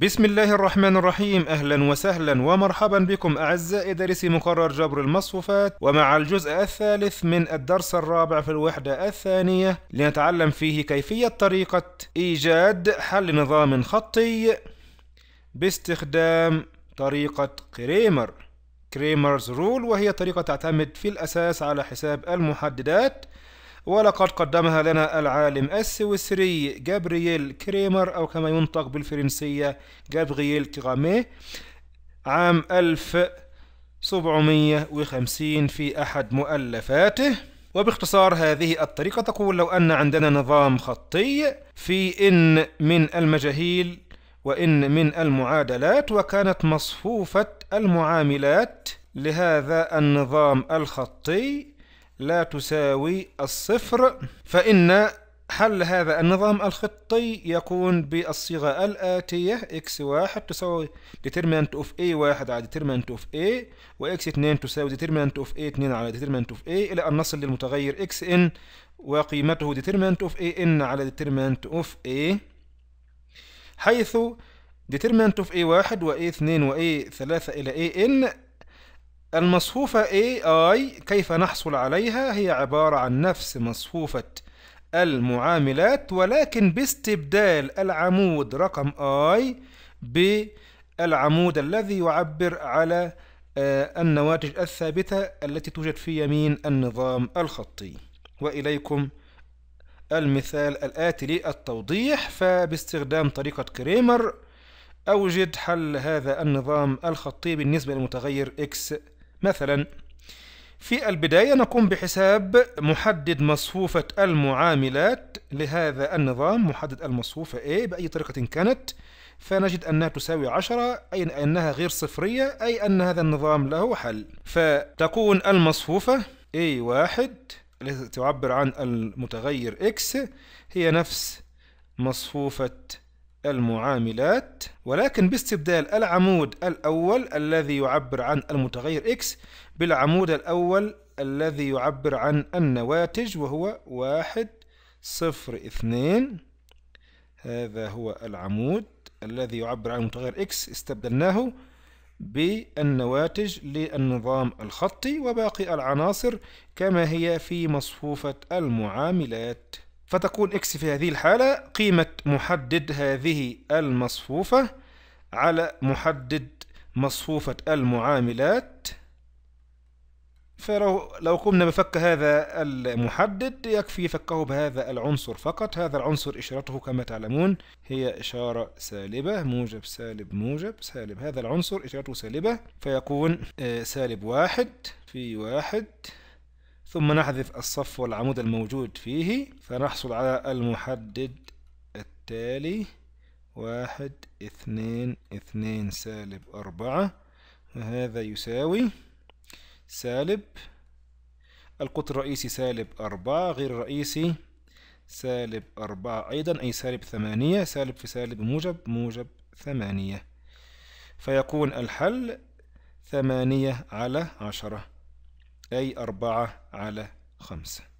بسم الله الرحمن الرحيم أهلا وسهلا ومرحبا بكم أعزائي دارسي مقرر جبر المصفوفات ومع الجزء الثالث من الدرس الرابع في الوحدة الثانية لنتعلم فيه كيفية طريقة إيجاد حل نظام خطي باستخدام طريقة كريمر كريمرز رول وهي طريقة تعتمد في الأساس على حساب المحددات ولقد قدمها لنا العالم السويسري جابرييل كريمر أو كما ينطق بالفرنسية جابرييل كرامي عام 1750 في أحد مؤلفاته وباختصار هذه الطريقة تقول لو أن عندنا نظام خطي في إن من المجاهيل وإن من المعادلات وكانت مصفوفة المعاملات لهذا النظام الخطي لا تساوي الصفر فإن حل هذا النظام الخطي يكون بالصيغة الآتية x1 تساوي determinant of a1 على determinant of a و x2 تساوي determinant of a2 على determinant of a إلى أن نصل للمتغير xn وقيمته determinant of an على determinant of a حيث determinant of a1 و a2 و a3 إلى an المصفوفة AI كيف نحصل عليها هي عبارة عن نفس مصفوفة المعاملات ولكن باستبدال العمود رقم I بالعمود الذي يعبر على آه، النواتج الثابتة التي توجد في يمين النظام الخطي وإليكم المثال الآتي للتوضيح فباستخدام طريقة كريمر أوجد حل هذا النظام الخطي بالنسبة للمتغير x مثلا في البداية نقوم بحساب محدد مصفوفة المعاملات لهذا النظام محدد المصفوفة A بأي طريقة كانت فنجد أنها تساوي 10 أي أنها غير صفرية أي أن هذا النظام له حل فتكون المصفوفة A1 التي تعبر عن المتغير X هي نفس مصفوفة المعاملات ولكن باستبدال العمود الأول الذي يعبر عن المتغير x بالعمود الأول الذي يعبر عن النواتج وهو واحد صفر اثنين هذا هو العمود الذي يعبر عن المتغير x استبدلناه بالنواتج للنظام الخطي وباقي العناصر كما هي في مصفوفة المعاملات فتكون إكس في هذه الحالة قيمة محدد هذه المصفوفة على محدد مصفوفة المعاملات فلو لو قمنا بفك هذا المحدد يكفي فكه بهذا العنصر فقط هذا العنصر إشارته كما تعلمون هي إشارة سالبة موجب سالب موجب سالب هذا العنصر إشارته سالبة فيكون آه، سالب واحد في واحد ثم نحذف الصف والعمود الموجود فيه فنحصل على المحدد التالي واحد اثنين اثنين سالب أربعة وهذا يساوي سالب القطر الرئيسي سالب أربعة غير الرئيسي سالب أربعة أيضا أي سالب ثمانية سالب في سالب موجب موجب ثمانية فيكون الحل ثمانية على عشرة أي أربعة على خمسة